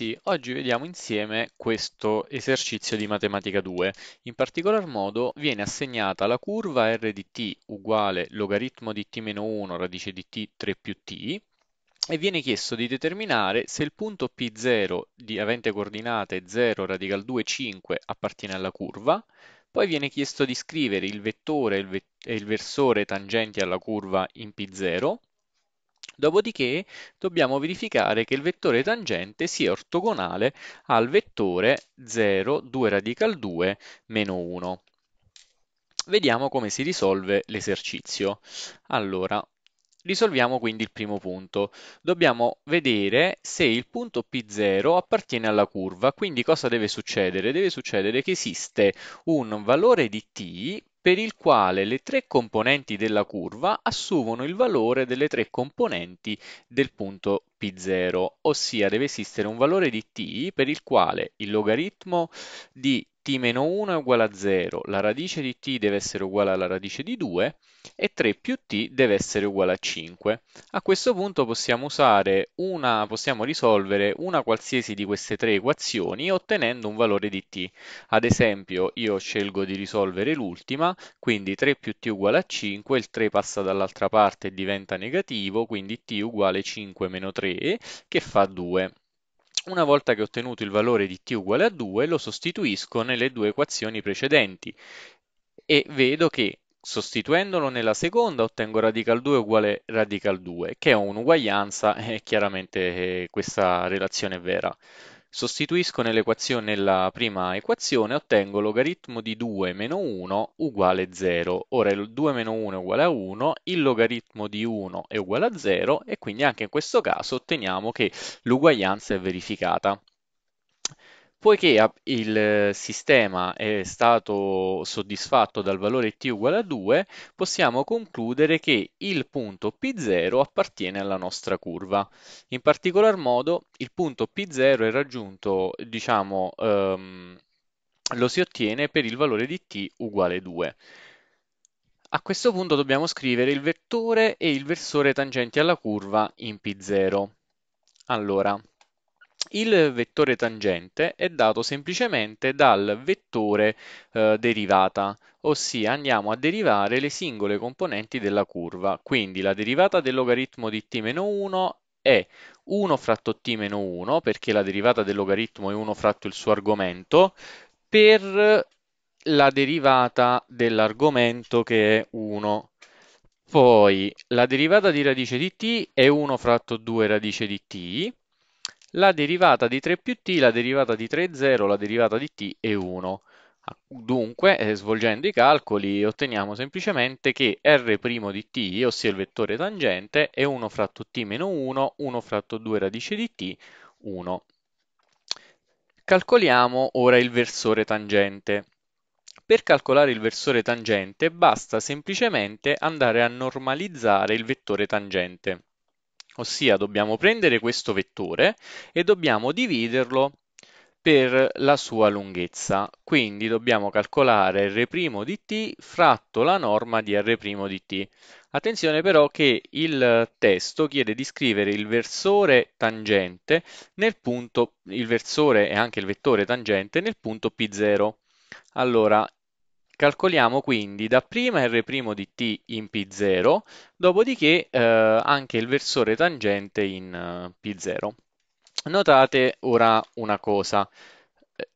tutti, oggi vediamo insieme questo esercizio di matematica 2. In particolar modo viene assegnata la curva r di t uguale logaritmo di t-1 radice di t 3 più t e viene chiesto di determinare se il punto P0 di avente coordinate 0 radical 2 5 appartiene alla curva, poi viene chiesto di scrivere il vettore e il, ve e il versore tangenti alla curva in P0 Dopodiché dobbiamo verificare che il vettore tangente sia ortogonale al vettore 0, 2 radical 2, meno 1. Vediamo come si risolve l'esercizio. Allora, risolviamo quindi il primo punto. Dobbiamo vedere se il punto P0 appartiene alla curva, quindi cosa deve succedere? Deve succedere che esiste un valore di t per il quale le tre componenti della curva assumono il valore delle tre componenti del punto P0, ossia deve esistere un valore di t per il quale il logaritmo di t-1 è uguale a 0, la radice di t deve essere uguale alla radice di 2 e 3 più t deve essere uguale a 5. A questo punto possiamo, una, possiamo risolvere una qualsiasi di queste tre equazioni ottenendo un valore di t. Ad esempio io scelgo di risolvere l'ultima, quindi 3 più t uguale a 5, il 3 passa dall'altra parte e diventa negativo, quindi t uguale 5 meno 3 3 che fa 2. Una volta che ho ottenuto il valore di t uguale a 2 lo sostituisco nelle due equazioni precedenti e vedo che sostituendolo nella seconda ottengo radical 2 uguale radical 2 che è un'uguaglianza e chiaramente eh, questa relazione è vera. Sostituisco nell'equazione la prima equazione, ottengo logaritmo di 2 meno 1 uguale 0. Ora il 2 meno 1 è uguale a 1, il logaritmo di 1 è uguale a 0 e quindi anche in questo caso otteniamo che l'uguaglianza è verificata. Poiché il eh, sistema è stato soddisfatto dal valore t uguale a 2, possiamo concludere che il punto P0 appartiene alla nostra curva. In particolar modo, il punto P0 è raggiunto, diciamo, ehm, lo si ottiene per il valore di t uguale 2. A questo punto dobbiamo scrivere il vettore e il versore tangenti alla curva in P0. Allora, il vettore tangente è dato semplicemente dal vettore eh, derivata, ossia andiamo a derivare le singole componenti della curva. Quindi la derivata del logaritmo di t-1 è 1 fratto t-1, perché la derivata del logaritmo è 1 fratto il suo argomento, per la derivata dell'argomento che è 1. Poi la derivata di radice di t è 1 fratto 2 radice di t, la derivata di 3 più t, la derivata di 3 è 0, la derivata di t è 1. Dunque, eh, svolgendo i calcoli, otteniamo semplicemente che r' di t, ossia il vettore tangente, è 1 fratto t meno 1, 1 fratto 2 radice di t, 1. Calcoliamo ora il versore tangente. Per calcolare il versore tangente basta semplicemente andare a normalizzare il vettore tangente. Ossia dobbiamo prendere questo vettore e dobbiamo dividerlo per la sua lunghezza. Quindi dobbiamo calcolare r' di t fratto la norma di r' di t. Attenzione però che il testo chiede di scrivere il versore tangente nel punto, il versore e anche il vettore tangente nel punto P0. Allora, Calcoliamo quindi dapprima r' di t in p0, dopodiché eh, anche il versore tangente in eh, p0. Notate ora una cosa, eh,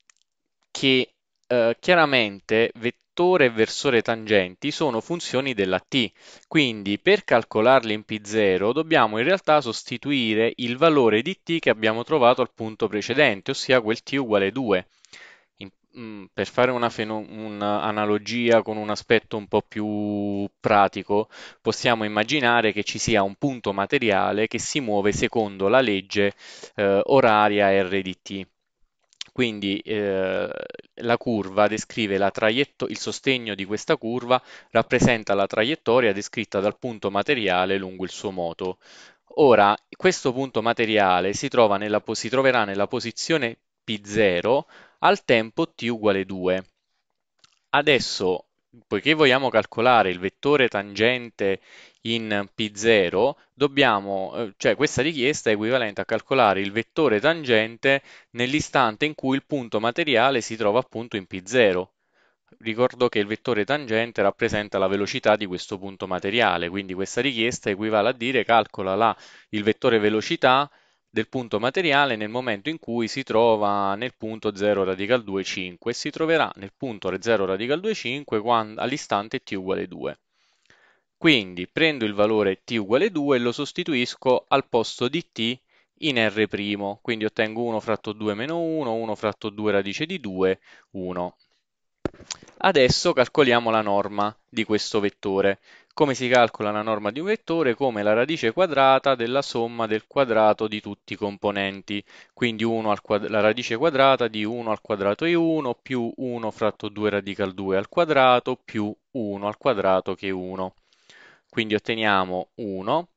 che eh, chiaramente vettore e versore tangenti sono funzioni della t, quindi per calcolarle in p0 dobbiamo in realtà sostituire il valore di t che abbiamo trovato al punto precedente, ossia quel t uguale 2. Mm, per fare una un'analogia con un aspetto un po' più pratico, possiamo immaginare che ci sia un punto materiale che si muove secondo la legge eh, oraria RDT. Quindi eh, la curva descrive la traietto- il sostegno di questa curva rappresenta la traiettoria descritta dal punto materiale lungo il suo moto. Ora, questo punto materiale si, trova nella, si troverà nella posizione P0 al tempo t uguale 2. Adesso, poiché vogliamo calcolare il vettore tangente in P0, dobbiamo, eh, cioè questa richiesta è equivalente a calcolare il vettore tangente nell'istante in cui il punto materiale si trova appunto in P0. Ricordo che il vettore tangente rappresenta la velocità di questo punto materiale, quindi questa richiesta equivale a dire calcola la, il vettore velocità del punto materiale nel momento in cui si trova nel punto 0 radical 2, 5 e si troverà nel punto 0 radical 2, 5 all'istante t uguale 2. Quindi prendo il valore t uguale 2 e lo sostituisco al posto di t in R', quindi ottengo 1 fratto 2 meno 1, 1 fratto 2 radice di 2, 1. Adesso calcoliamo la norma di questo vettore. Come si calcola la norma di un vettore? Come la radice quadrata della somma del quadrato di tutti i componenti, quindi quadra- la radice quadrata di 1 al quadrato è 1 più 1 fratto 2 radical 2 al quadrato più 1 al quadrato che è 1. Quindi otteniamo 1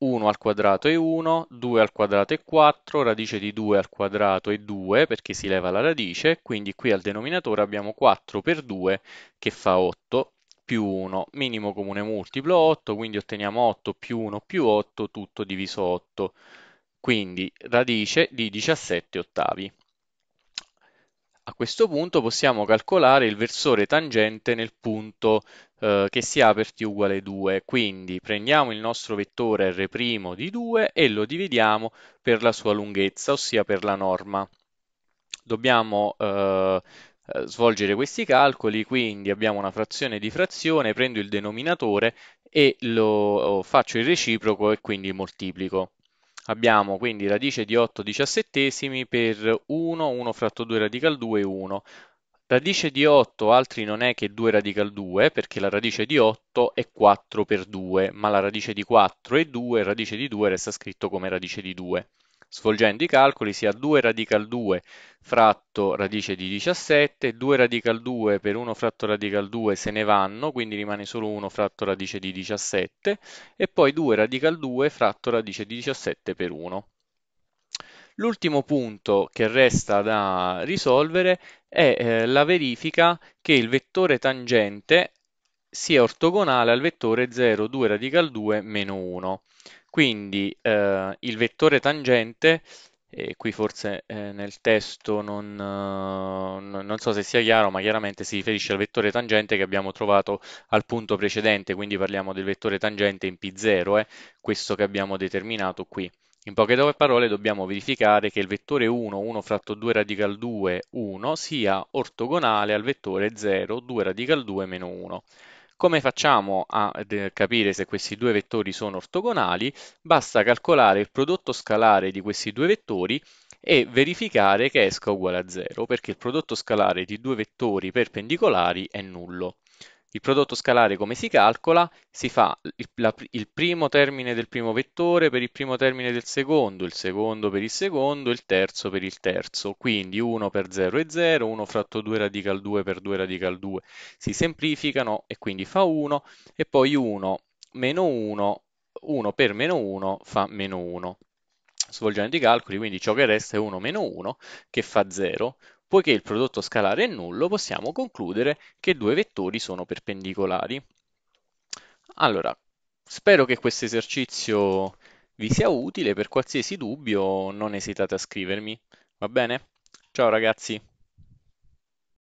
1 al quadrato è 1, 2 al quadrato è 4, radice di 2 al quadrato è 2 perché si leva la radice, quindi qui al denominatore abbiamo 4 per 2 che fa 8 più 1, minimo comune multiplo 8, quindi otteniamo 8 più 1 più 8, tutto diviso 8, quindi radice di 17 ottavi. A questo punto possiamo calcolare il versore tangente nel punto eh, che si ha per t uguale 2, quindi prendiamo il nostro vettore r' di 2 e lo dividiamo per la sua lunghezza, ossia per la norma. Dobbiamo eh, eh, svolgere questi calcoli, quindi abbiamo una frazione di frazione, prendo il denominatore e lo faccio il reciproco e quindi moltiplico. Abbiamo quindi radice di 8 diciassettesimi per 1, 1 fratto 2 radical 2, 1. Radice di 8 altri non è che 2 radical 2, perché la radice di 8 è 4 per 2, ma la radice di 4 è 2, radice di 2 resta scritto come radice di 2. Svolgendo i calcoli si ha 2 radical 2 fratto radice di 17, 2 radical 2 per 1 fratto radical 2 se ne vanno, quindi rimane solo 1 fratto radice di 17, e poi 2 radical 2 fratto radice di 17 per 1. L'ultimo punto che resta da risolvere è eh, la verifica che il vettore tangente sia ortogonale al vettore 0, 2 radical 2 meno 1. Quindi eh, il vettore tangente, e qui forse eh, nel testo non, eh, non, so se sia chiaro, ma chiaramente si riferisce al vettore tangente che abbiamo trovato al punto precedente, quindi parliamo del vettore tangente in P0, eh, questo che abbiamo determinato qui. In poche parole dobbiamo verificare che il vettore 1, 1 fratto 2 radical 2, 1, sia ortogonale al vettore 0, 2 radical 2 meno 1. Come facciamo a capire se questi due vettori sono ortogonali? Basta calcolare il prodotto scalare di questi due vettori e verificare che esca uguale a 0, perché il prodotto scalare di due vettori perpendicolari è nullo. Il prodotto scalare come si calcola? Si fa il, la, il, primo termine del primo vettore per il primo termine del secondo, il secondo per il secondo, il terzo per il terzo, quindi 1 per 0 è 0, 1 fratto 2 radical 2 per 2 radical 2 si semplificano e quindi fa 1 e poi 1 meno 1, 1 per meno 1 fa meno 1 svolgendo i calcoli, quindi ciò che resta è 1 meno 1 che fa 0, Poiché il prodotto scalare è nullo, possiamo concludere che due vettori sono perpendicolari. Allora, spero che questo esercizio vi sia utile. Per qualsiasi dubbio non esitate a scrivermi. Va bene? Ciao ragazzi!